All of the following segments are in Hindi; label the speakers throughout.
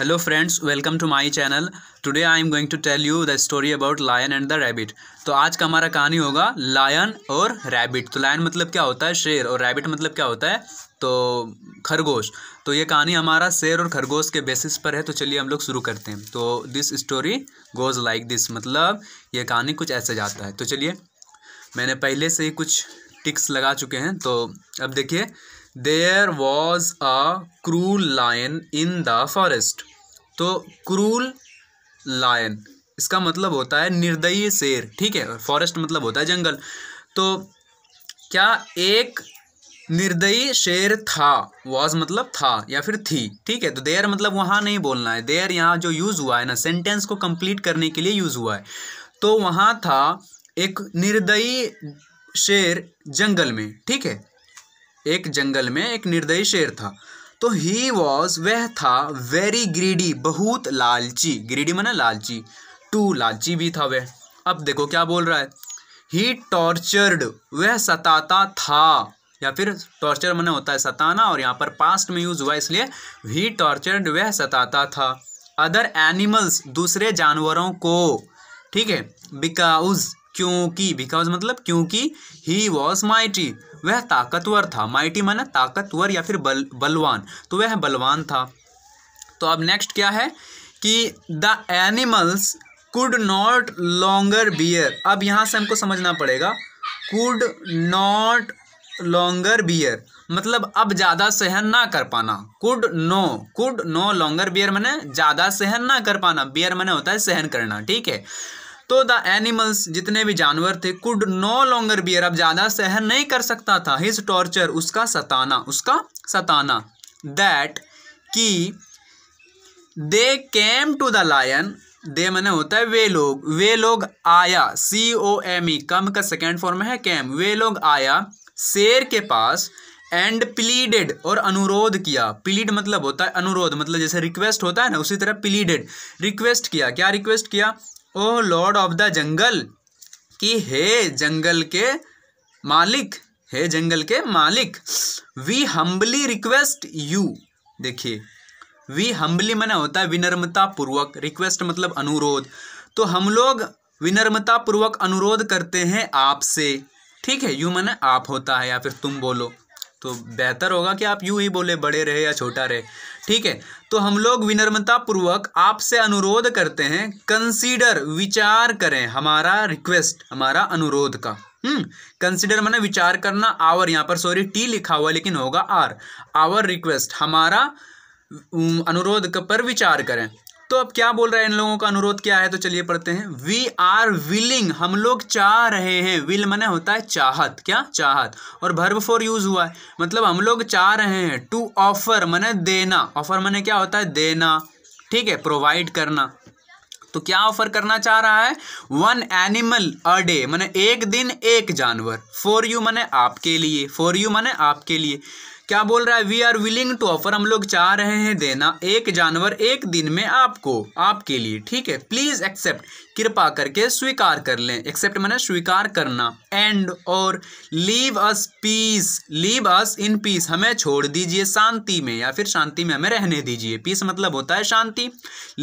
Speaker 1: Hello friends welcome to my channel today I am going to tell you the story about lion and the rabbit तो आज का हमारा कहानी होगा लायन और रैबिट तो लायन मतलब क्या होता है शेर और रैबिट मतलब क्या होता है तो खरगोश तो ये कहानी हमारा शेर और खरगोश के बेसिस पर है तो चलिए हम लोग शुरू करते हैं तो this story goes like this मतलब ये कहानी कुछ ऐसे जाता है तो चलिए मैंने पहले से ही कुछ टिक्स लगा चुके हैं तो अब देखिए there was a cruel lion in the forest तो क्रूल लायन इसका मतलब होता है निर्दयी शेर ठीक है फॉरेस्ट मतलब होता है जंगल तो क्या एक निर्दयी शेर था वॉज मतलब था या फिर थी ठीक है तो देयर मतलब वहाँ नहीं बोलना है देयर यहाँ जो यूज़ हुआ है ना सेंटेंस को कंप्लीट करने के लिए यूज़ हुआ है तो वहाँ था एक निर्दयी शेर जंगल में ठीक है एक जंगल में एक निर्दयी शेर था तो ही वॉज वह था वेरी ग्रीडी बहुत लालची ग्रीडी मना लालची टू लालची भी था वह अब देखो क्या बोल रहा है ही टॉर्चर्ड वह सताता था या फिर टॉर्चर मना होता है सताना और यहाँ पर पास्ट में यूज़ हुआ इसलिए ही टॉर्चर्ड वह सताता था अदर एनिमल्स दूसरे जानवरों को ठीक है बिकाउज क्योंकि बिकॉज मतलब क्योंकि ही वॉज माइटी वह ताकतवर था माइटी माना ताकतवर या फिर बल बलवान तो वह बलवान था तो अब नेक्स्ट क्या है कि the animals could not longer bear अब यहाँ से हमको समझना पड़ेगा कुड नॉट लॉन्गर बियर मतलब अब ज़्यादा सहन ना कर पाना could no could no longer bear मैंने ज़्यादा सहन ना कर पाना बियर मैंने होता है सहन करना ठीक है तो द एनिमल्स जितने भी जानवर थे कुड नो लॉन्गर बियर अब ज़्यादा सहन नहीं कर सकता था हिज टॉर्चर उसका सताना उसका सताना दैट कि they came to the lion they मैंने होता है वे लोग वे लोग आया सी ओ एम ई कम का सेकेंड फॉर्म है कैम वे लोग आया शेर के पास एंड प्लीडेड और अनुरोध किया प्लीड मतलब होता है अनुरोध मतलब जैसे रिक्वेस्ट होता है ना उसी तरह प्लीडेड रिक्वेस्ट किया क्या रिक्वेस्ट किया O lord of the jungle कि हे जंगल के मालिक हे जंगल के मालिक वी हम्बली रिक्वेस्ट यू देखिए वी हम्बली मैंने होता है विनम्रता पूर्वक रिक्वेस्ट मतलब अनुरोध तो हम लोग विनम्रता पूर्वक अनुरोध करते हैं आपसे ठीक है यू मैंने आप होता है या फिर तुम बोलो तो बेहतर होगा कि आप यू ही बोले बड़े रहे या छोटा रहे ठीक है तो हम लोग विनम्रतापूर्वक आपसे अनुरोध करते हैं कंसीडर विचार करें हमारा रिक्वेस्ट हमारा अनुरोध का कंसिडर हम्म? मैंने विचार करना आवर यहाँ पर सॉरी टी लिखा हुआ लेकिन होगा आर आवर रिक्वेस्ट हमारा अनुरोध पर विचार करें तो अब क्या बोल रहा है इन लोगों का अनुरोध क्या है तो चलिए पढ़ते हैं वी आर विलिंग हम लोग चाह रहे हैं विल मने होता है चाहत क्या चाहत और भर्व फॉर यूज हुआ है मतलब हम लोग चाह रहे हैं टू ऑफर मने देना ऑफर मने क्या होता है देना ठीक है प्रोवाइड करना तो क्या ऑफर करना चाह रहा है वन एनिमल अ डे मैंने एक दिन एक जानवर फॉर यू मैंने आपके लिए फॉर यू मैंने आपके लिए क्या बोल रहा है we are willing to offer हम लोग चाह रहे हैं देना एक जानवर एक दिन में आपको आपके लिए ठीक है प्लीज एक्सेप्ट कृपा करके स्वीकार कर लें एक्सेप्ट मैंने स्वीकार करना एंड और leave us peace leave us in peace हमें छोड़ दीजिए शांति में या फिर शांति में हमें रहने दीजिए पीस मतलब होता है शांति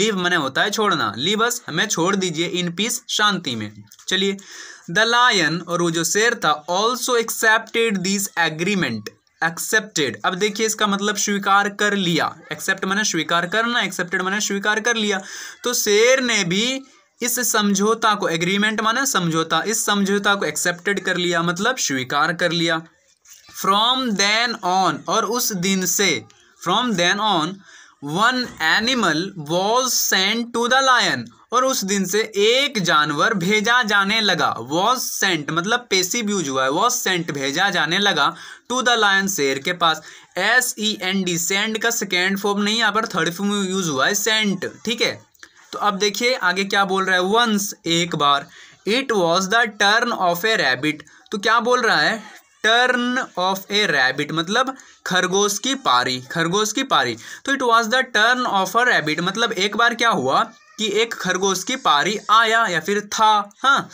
Speaker 1: लीव मैंने होता है छोड़ना लीव अस हमें छोड़ दीजिए इन पीस शांति में चलिए द लायन और वो जो शेर था also accepted this agreement accepted अब देखिए इसका मतलब स्वीकार कर लिया एक्सेप्ट मैंने स्वीकार करना एक्सेप्टेड मैंने स्वीकार कर लिया तो शेर ने भी इस समझौता को एग्रीमेंट माना समझौता इस समझौता को एक्सेप्टेड कर लिया मतलब स्वीकार कर लिया फ्रॉम देन ऑन और उस दिन से from then on one animal was sent to the lion और उस दिन से एक जानवर भेजा जाने लगा वॉज सेंट मतलब पेसिव यूज हुआ है वॉज सेंट भेजा जाने लगा टू द लायन शेर के पास S E N D send का सेकेंड फॉर्म नहीं यहाँ पर थर्ड फॉर्म यूज हुआ है सेंट ठीक है तो अब देखिए आगे क्या बोल रहा है वंस एक बार it was the turn of a rabbit तो क्या बोल रहा है टर्न ऑफ ए रैबिट मतलब खरगोश की पारी खरगोश की पारी तो it was the turn of a rabbit मतलब एक बार क्या हुआ कि एक खरगोश की पारी आया या फिर था हाँ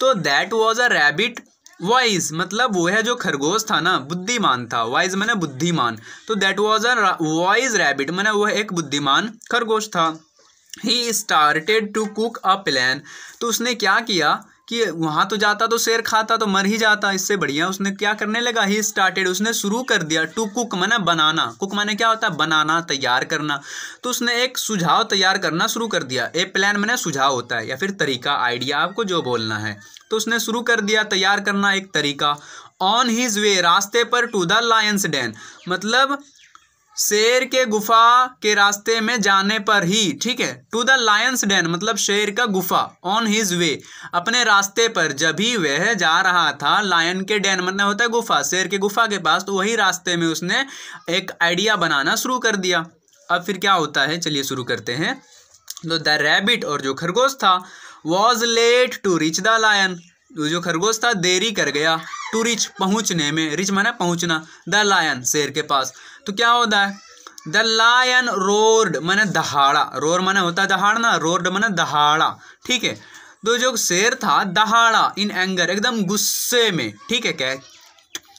Speaker 1: तो that was a rabbit wise मतलब वो है जो खरगोश था ना बुद्धिमान था वाइज मैंने बुद्धिमान तो that was a wise rabbit मैंने वह एक बुद्धिमान खरगोश था he started to cook a plan तो उसने क्या किया कि वहाँ तो जाता तो शेर खाता तो मर ही जाता इससे बढ़िया उसने क्या करने लगा ही स्टार्टेड उसने शुरू कर दिया टू कुक माना बनाना कुक माने क्या होता है बनाना तैयार करना तो उसने एक सुझाव तैयार करना शुरू कर दिया ए प्लान मैंने सुझाव होता है या फिर तरीका आइडिया आपको जो बोलना है तो उसने शुरू कर दिया तैयार करना एक तरीका ऑन हीज वे रास्ते पर टू द लायंस डैन मतलब शेर के गुफा के रास्ते में जाने पर ही ठीक है टू द लायंस डेन मतलब शेर का गुफा ऑन हिज वे अपने रास्ते पर जब ही वह जा रहा था लायन के डैन मतलब होता है गुफा शेर के गुफा के पास तो वही रास्ते में उसने एक आइडिया बनाना शुरू कर दिया अब फिर क्या होता है चलिए शुरू करते हैं तो द रैबिट और जो खरगोश था was late to reach the lion जो खरगोश था देरी कर गया टू रिच पहुंचने में रिच माना पहुंचना द लायन शेर के पास तो क्या होता है द लायन रोर्ड मैंने दहाड़ा रोर मैंने होता है दहाड़ना रोर्ड मैंने दहाड़ा ठीक है तो जो शेर था दहाड़ा इन एंगर एकदम गुस्से में ठीक है क्या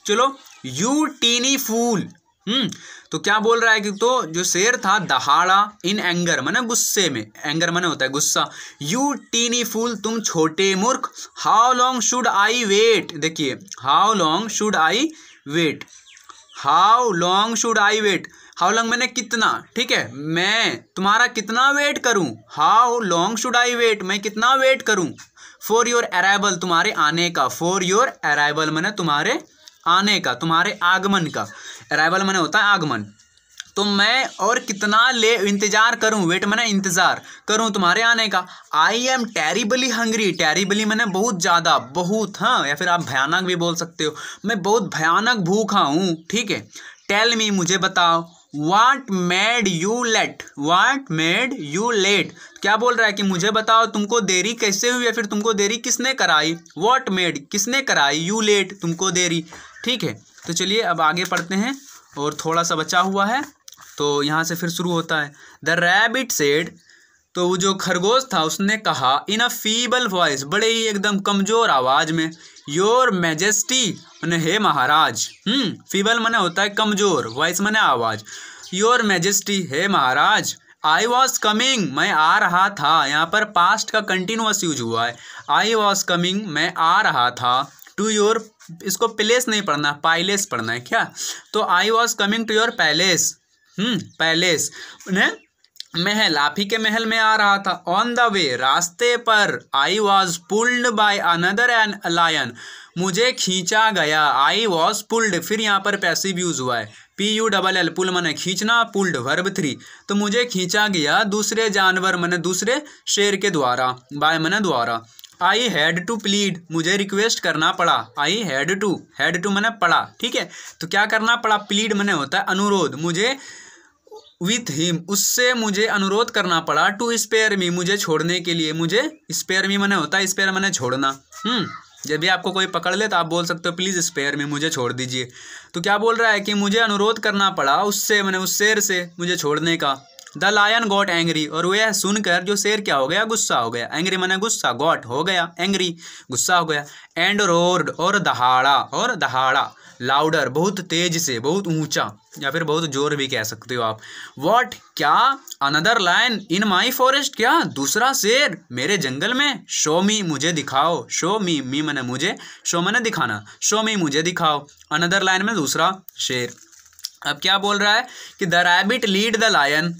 Speaker 1: चलो यू टीनी फूल हम्म तो क्या बोल रहा है कि तो जो शेर था दहाड़ा इन एंगर मैंने गुस्से में एंगर मैंने होता है गुस्सा यू टीनी फूल तुम छोटे मूर्ख how long should I wait देखिए how long should I wait how long should I wait how long मैंने कितना ठीक है मैं तुम्हारा कितना वेट करूं how long should I wait मैं कितना वेट करूं फॉर योर अराइवल तुम्हारे आने का फॉर योर अराइवल मैंने तुम्हारे आने का तुम्हारे आगमन का अराइवल मैंने होता है आगमन तो मैं और कितना ले इंतज़ार करूं वेट मैंने इंतज़ार करूं तुम्हारे आने का I am terribly hungry terribly मैंने बहुत ज़्यादा बहुत हाँ या फिर आप भयानक भी बोल सकते हो मैं बहुत भयानक भूखा हूँ ठीक है टेल मी मुझे बताओ what made you late what made you late क्या बोल रहा है कि मुझे बताओ तुमको देरी कैसे हुई या फिर तुमको देरी किसने कराई वाट मेड किसने कराई यू लेट तुमको देरी ठीक है तो चलिए अब आगे पढ़ते हैं और थोड़ा सा बचा हुआ है तो यहाँ से फिर शुरू होता है द रैबिट सेड तो वो जो खरगोश था उसने कहा इन अ फीबल वॉइस बड़े ही एकदम कमज़ोर आवाज़ में योर मैजेस्टी मैंने हे महाराज फीबल हम्म, मैंने होता है कमज़ोर वॉइस मैंने आवाज़ योर मेजेस्टी हे महाराज आई वॉज कमिंग मैं आ रहा था यहाँ पर पास्ट का कंटिन्यूस यूज हुआ है आई वॉज कमिंग मैं आ रहा था टू योर इसको प्लेस नहीं पढ़ना पाइलेस पढ़ना है क्या तो I was coming to your palace hmm, palace उन्हें महल आप ही के महल में आ रहा था ऑन द वे रास्ते पर I was pulled by another an lion मुझे खींचा गया आई वॉज पुल्ड फिर यहाँ पर पैसिव यूज हुआ है P U double L pull मैंने खींचना पुल्ड वर्ब थ्री तो मुझे खींचा गया दूसरे जानवर मैंने दूसरे शेर के द्वारा बाय मैंने द्वारा आई हैड टू प्लीड मुझे रिक्वेस्ट करना पड़ा I had to had to मैंने पढ़ा ठीक है तो क्या करना पड़ा प्लीड मैंने होता है अनुरोध मुझे विथ हिम उससे मुझे अनुरोध करना पड़ा टू स्पेयर मी मुझे छोड़ने के लिए मुझे स्पेयर मी मैंने होता है स्पेयर मैंने छोड़ना हम्म, जब भी आपको कोई पकड़ ले तो आप बोल सकते हो प्लीज़ स्पेयर मी मुझे छोड़ दीजिए तो क्या बोल रहा है कि मुझे अनुरोध करना पड़ा उससे मैंने उस शेर से मुझे छोड़ने का द लायन गॉट एंग्री और वह सुनकर जो शेर क्या हो गया गुस्सा हो गया एंग्री मैंने गुस्सा गॉट हो गया एंग्री गुस्सा हो गया एंड रोर्ड और दहाड़ा और दहाड़ा लाउडर बहुत तेज से बहुत ऊंचा या फिर बहुत जोर भी कह सकते हो आप वॉट क्या another lion in my forest क्या दूसरा शेर मेरे जंगल में शो मी मुझे दिखाओ शो मी मी मैंने मुझे शो मैंने दिखाना शो मी मुझे दिखाओ अनदर लाइन में दूसरा शेर अब क्या बोल रहा है कि the rabbit lead the lion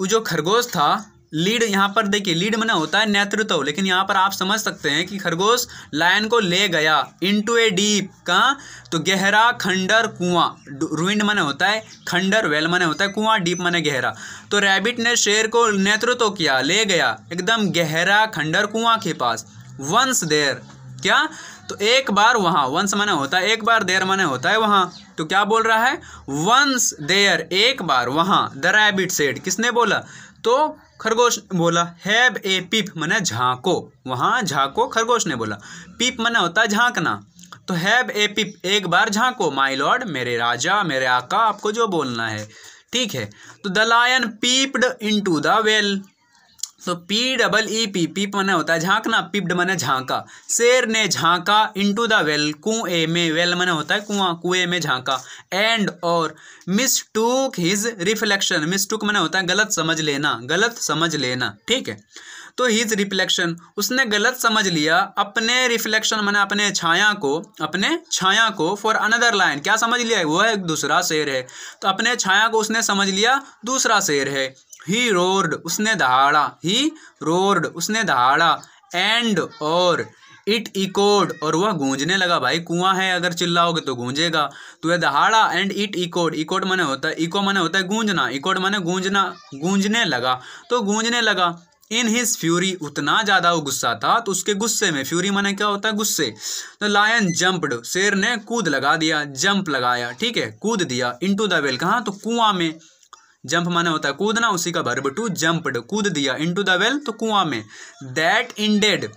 Speaker 1: वो जो खरगोश था लीड यहाँ पर देखिए लीड मना होता है नेतृत्व लेकिन यहाँ पर आप समझ सकते हैं कि खरगोश लायन को ले गया इनटू ए डीप कहाँ तो गहरा खंडर कुआं रुइंड मैंने होता है खंडर वेल मैंने होता है कुआं डीप मैंने गहरा तो रैबिट ने शेर को नेतृत्व किया ले गया एकदम गहरा खंडर कुआं के पास वंस देर क्या तो एक बार वहाँ वंस मैने होता है एक बार देर मना होता है वहाँ तो क्या बोल रहा है वंस देयर एक बार वहाँ द रैबिट सेड किसने बोला तो खरगोश बोला हैब ए पीप मना झाँको वहाँ झाँको खरगोश ने बोला पीप मना होता है झाँकना तो हैब ए पिप एक बार झांको माई लॉर्ड मेरे राजा मेरे आका आपको जो बोलना है ठीक है तो the lion peeped into the well so P double E P peep मैंने होता है झांकना पिप्ड मैंने झांका शेर ने झांका इनटू द वेल कुए में वेल मैंने होता है कुआं कुए में झांका एंड और mistook his reflection mistook मैंने होता है गलत समझ लेना गलत समझ लेना ठीक है तो हिज रिफ्लेक्शन उसने गलत समझ लिया अपने रिफ्लेक्शन मैंने अपने छाया को अपने छाया को फॉर अनदर लाइन क्या समझ लिया है वह है दूसरा शेर है तो अपने छाया को उसने समझ लिया दूसरा शेर है ही रोर्ड उसने दहाड़ा ही रोर्ड उसने दहाड़ा एंड और इट इकोड और वह गूंजने लगा भाई कुआं है अगर चिल्लाओगे तो गूंजेगा तो यह दहाड़ा एंड इट इकोड इकोड मने होता है इको मने होता है गूंजना इकोड मने गूंजना गूंजने लगा तो गूंजने लगा इन हिज फ्यूरी उतना ज़्यादा वो गुस्सा था तो उसके गुस्से में फ्यूरी मने क्या होता है गुस्से तो लायन जंप्ड शेर ने कूद लगा दिया जंप लगाया ठीक है कूद दिया टू द वेल कहाँ तो कुआं में जंप माने होता है कूदना उसी का भर्ब टू जंप्ड कूद दिया इनटू द वेल तो कुआं में दैट इंडेड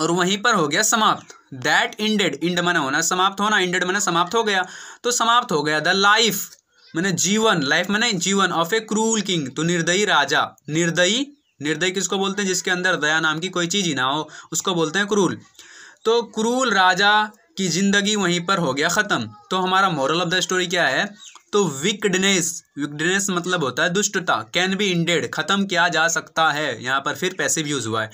Speaker 1: और वहीं पर हो गया समाप्त दैट इंडेड इंड माने होना समाप्त होना इंडेड माने समाप्त हो गया तो समाप्त हो गया द लाइफ मैंने जीवन लाइफ मैंने जीवन ऑफ ए क्रूल किंग तो निर्दयी राजा निर्दयी निर्दयी किसको बोलते हैं जिसके अंदर दया नाम की कोई चीज़ ही ना हो उसको बोलते हैं क्रूल तो क्रूल राजा कि ज़िंदगी वहीं पर हो गया ख़त्म तो हमारा मॉरल ऑफ द स्टोरी क्या है तो विकडनेस विकडनेस मतलब होता है दुष्टता कैन बी इंडेड ख़त्म किया जा सकता है यहाँ पर फिर पैसिव यूज़ हुआ है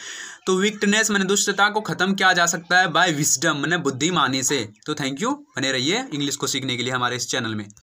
Speaker 1: तो विकडनेस मैंने दुष्टता को ख़त्म किया जा सकता है बाय विजडम मैंने बुद्धिमानी से तो थैंक यू बने रहिए इंग्लिश को सीखने के लिए हमारे इस चैनल में